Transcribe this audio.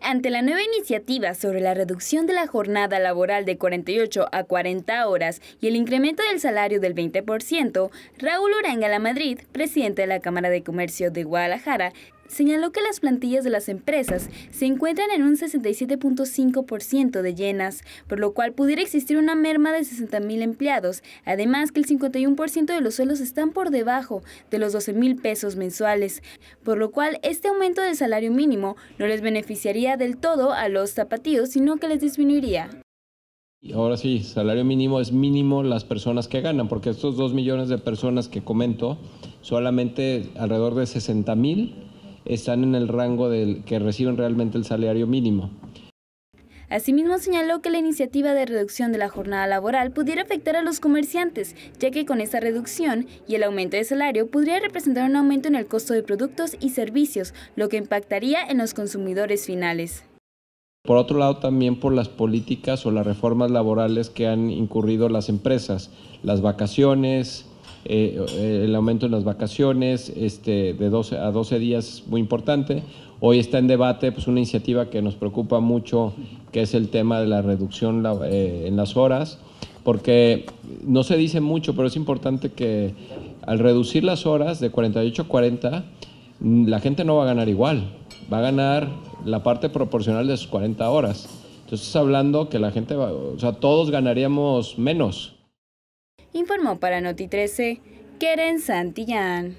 Ante la nueva iniciativa sobre la reducción de la jornada laboral de 48 a 40 horas y el incremento del salario del 20%, Raúl Uranga La Madrid, presidente de la Cámara de Comercio de Guadalajara, señaló que las plantillas de las empresas se encuentran en un 67.5% de llenas, por lo cual pudiera existir una merma de 60.000 empleados, además que el 51% de los suelos están por debajo de los 12.000 pesos mensuales, por lo cual este aumento del salario mínimo no les beneficiaría del todo a los zapatillos, sino que les disminuiría. Ahora sí, salario mínimo es mínimo las personas que ganan, porque estos 2 millones de personas que comento, solamente alrededor de 60.000 están en el rango del que reciben realmente el salario mínimo. Asimismo, señaló que la iniciativa de reducción de la jornada laboral pudiera afectar a los comerciantes, ya que con esa reducción y el aumento de salario podría representar un aumento en el costo de productos y servicios, lo que impactaría en los consumidores finales. Por otro lado, también por las políticas o las reformas laborales que han incurrido las empresas, las vacaciones, eh, el aumento en las vacaciones este, de 12 a 12 días es muy importante. Hoy está en debate pues, una iniciativa que nos preocupa mucho, que es el tema de la reducción eh, en las horas, porque no se dice mucho, pero es importante que al reducir las horas de 48 a 40, mm, la gente no va a ganar igual, va a ganar la parte proporcional de sus 40 horas. Entonces, hablando que la gente va, o sea, todos ganaríamos menos informó para Noti 13 Keren Santillán.